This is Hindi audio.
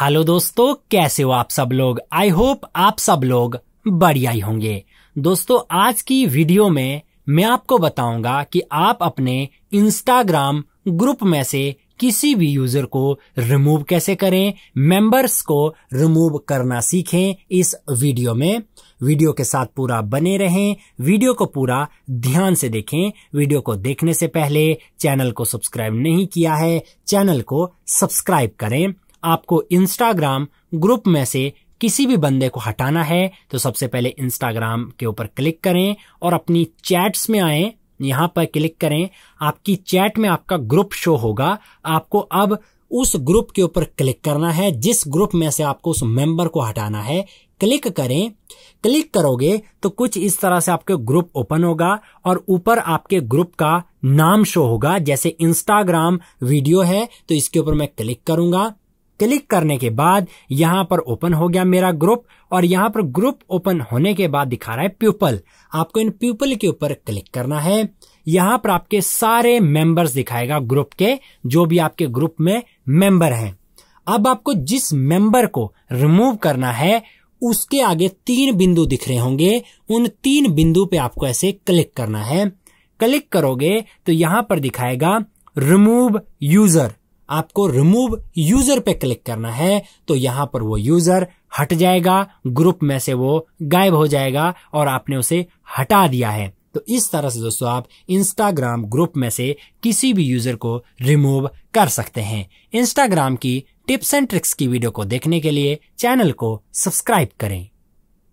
हेलो दोस्तों कैसे हो आप सब लोग आई होप आप सब लोग बढ़िया ही होंगे दोस्तों आज की वीडियो में मैं आपको बताऊंगा कि आप अपने इंस्टाग्राम ग्रुप में से किसी भी यूजर को रिमूव कैसे करें मेंबर्स को रिमूव करना सीखें इस वीडियो में वीडियो के साथ पूरा बने रहें वीडियो को पूरा ध्यान से देखें वीडियो को देखने से पहले चैनल को सब्सक्राइब नहीं किया है चैनल को सब्सक्राइब करें आपको इंस्टाग्राम ग्रुप में से किसी भी बंदे को हटाना है तो सबसे पहले इंस्टाग्राम के ऊपर क्लिक करें और अपनी चैट्स में आए यहां पर क्लिक करें आपकी चैट में आपका ग्रुप शो होगा आपको अब उस ग्रुप के ऊपर क्लिक करना है जिस ग्रुप में से आपको उस मेंबर को हटाना है क्लिक करें क्लिक करोगे तो कुछ इस तरह से आपके ग्रुप ओपन होगा और ऊपर आपके ग्रुप का नाम शो होगा जैसे इंस्टाग्राम वीडियो है तो इसके ऊपर मैं क्लिक करूंगा क्लिक करने के बाद यहाँ पर ओपन हो गया मेरा ग्रुप और यहाँ पर ग्रुप ओपन होने के बाद दिखा रहा है प्यूपल आपको इन प्यूपल के ऊपर क्लिक करना है यहाँ पर आपके सारे मेंबर्स दिखाएगा ग्रुप के जो भी आपके ग्रुप में मेंबर हैं अब आपको जिस मेंबर को रिमूव करना है उसके आगे तीन बिंदु दिख रहे होंगे उन तीन बिंदु पे आपको ऐसे क्लिक करना है क्लिक करोगे तो यहां पर दिखाएगा रिमूव यूजर आपको रिमूव यूजर पे क्लिक करना है तो यहां पर वो यूजर हट जाएगा ग्रुप में से वो गायब हो जाएगा और आपने उसे हटा दिया है तो इस तरह से दोस्तों आप इंस्टाग्राम ग्रुप में से किसी भी यूजर को रिमूव कर सकते हैं इंस्टाग्राम की टिप्स एंड ट्रिक्स की वीडियो को देखने के लिए चैनल को सब्सक्राइब करें